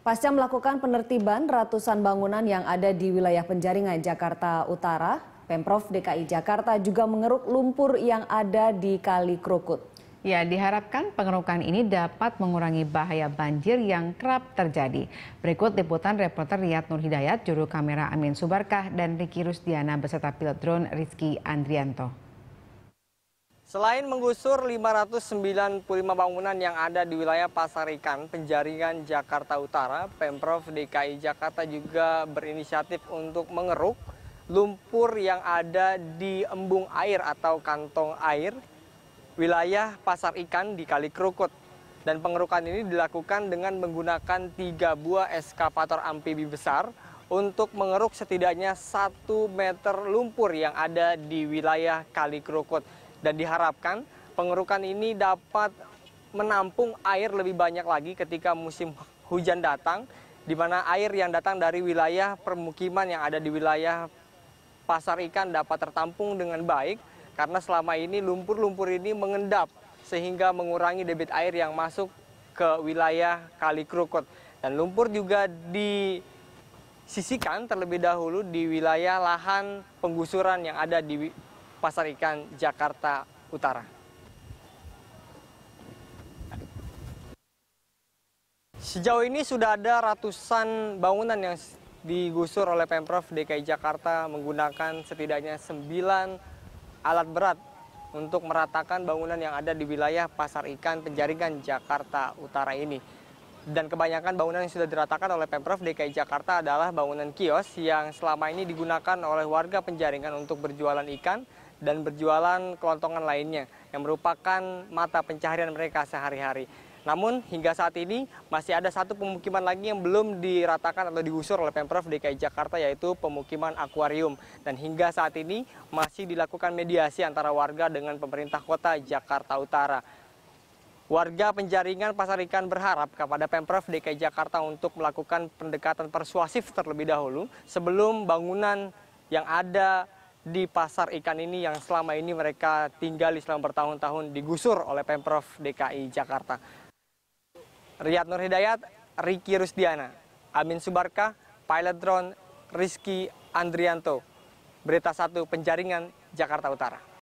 Pasca melakukan penertiban ratusan bangunan yang ada di wilayah penjaringan Jakarta Utara, Pemprov DKI Jakarta juga mengeruk lumpur yang ada di Kali Krukut. Ya, diharapkan pengerukan ini dapat mengurangi bahaya banjir yang kerap terjadi. Berikut liputan reporter Riyad Nur Hidayat, juru kamera Amin Subarkah, dan Riki Rusdiana beserta pilot drone Rizky Andrianto. Selain menggusur 595 bangunan yang ada di wilayah Pasar Ikan, Penjaringan, Jakarta Utara, Pemprov DKI Jakarta juga berinisiatif untuk mengeruk lumpur yang ada di embung air atau kantong air wilayah Pasar Ikan di Kali Krukut. Dan pengerukan ini dilakukan dengan menggunakan tiga buah eskavator amfibi besar untuk mengeruk setidaknya satu meter lumpur yang ada di wilayah Kali Krukut dan diharapkan pengerukan ini dapat menampung air lebih banyak lagi ketika musim hujan datang di mana air yang datang dari wilayah permukiman yang ada di wilayah pasar ikan dapat tertampung dengan baik karena selama ini lumpur-lumpur ini mengendap sehingga mengurangi debit air yang masuk ke wilayah Kali Krukut dan lumpur juga disisikan terlebih dahulu di wilayah lahan penggusuran yang ada di Pasar Ikan, Jakarta Utara. Sejauh ini sudah ada ratusan bangunan yang digusur oleh Pemprov DKI Jakarta menggunakan setidaknya 9 alat berat untuk meratakan bangunan yang ada di wilayah Pasar Ikan Penjaringan Jakarta Utara ini. Dan kebanyakan bangunan yang sudah diratakan oleh Pemprov DKI Jakarta adalah bangunan kios yang selama ini digunakan oleh warga penjaringan untuk berjualan ikan dan berjualan kelontongan lainnya yang merupakan mata pencaharian mereka sehari-hari. Namun hingga saat ini masih ada satu pemukiman lagi yang belum diratakan atau digusur oleh Pemprov DKI Jakarta yaitu pemukiman akuarium dan hingga saat ini masih dilakukan mediasi antara warga dengan pemerintah kota Jakarta Utara. Warga penjaringan pasar ikan berharap kepada Pemprov DKI Jakarta untuk melakukan pendekatan persuasif terlebih dahulu sebelum bangunan yang ada di pasar ikan ini yang selama ini mereka tinggal selama bertahun-tahun digusur oleh Pemprov DKI Jakarta. Riyad Nur Hidayat, Riki Rusdiana, Amin Subarka, Pilot Drone, Rizky Andrianto. Berita 1 Penjaringan, Jakarta Utara.